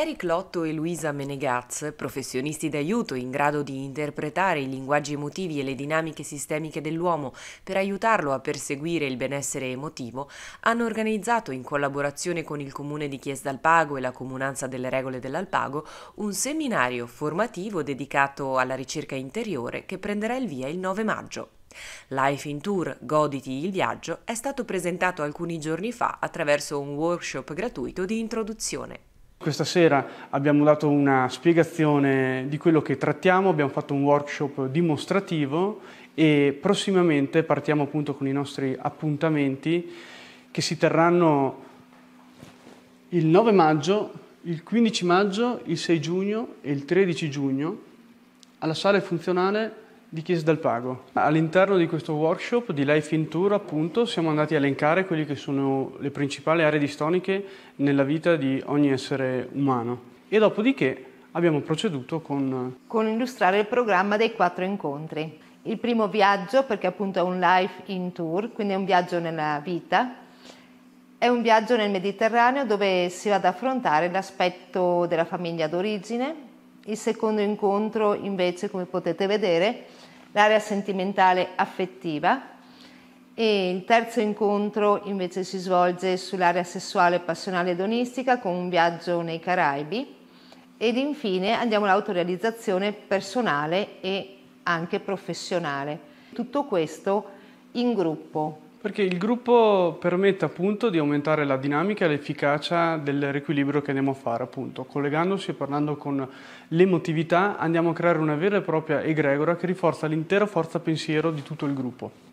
Eric Lotto e Luisa Menegaz, professionisti d'aiuto in grado di interpretare i linguaggi emotivi e le dinamiche sistemiche dell'uomo per aiutarlo a perseguire il benessere emotivo, hanno organizzato in collaborazione con il comune di Chiesa d'Alpago e la comunanza delle regole dell'Alpago un seminario formativo dedicato alla ricerca interiore che prenderà il via il 9 maggio. Life in Tour, goditi il viaggio, è stato presentato alcuni giorni fa attraverso un workshop gratuito di introduzione. Questa sera abbiamo dato una spiegazione di quello che trattiamo, abbiamo fatto un workshop dimostrativo e prossimamente partiamo appunto con i nostri appuntamenti che si terranno il 9 maggio, il 15 maggio, il 6 giugno e il 13 giugno alla sala funzionale di Chiesa del Pago. All'interno di questo workshop di Life in Tour appunto siamo andati a elencare quelle che sono le principali aree distoniche nella vita di ogni essere umano e dopodiché abbiamo proceduto con... Con illustrare il programma dei quattro incontri. Il primo viaggio perché appunto è un Life in Tour, quindi è un viaggio nella vita, è un viaggio nel Mediterraneo dove si va ad affrontare l'aspetto della famiglia d'origine, il secondo incontro invece, come potete vedere, l'area sentimentale affettiva e il terzo incontro invece si svolge sull'area sessuale, passionale ed onistica con un viaggio nei Caraibi ed infine andiamo all'autorealizzazione personale e anche professionale. Tutto questo in gruppo, perché il gruppo permette appunto di aumentare la dinamica e l'efficacia del riequilibrio che andiamo a fare, appunto. Collegandosi e parlando con l'emotività andiamo a creare una vera e propria egregora che rinforza l'intera forza pensiero di tutto il gruppo.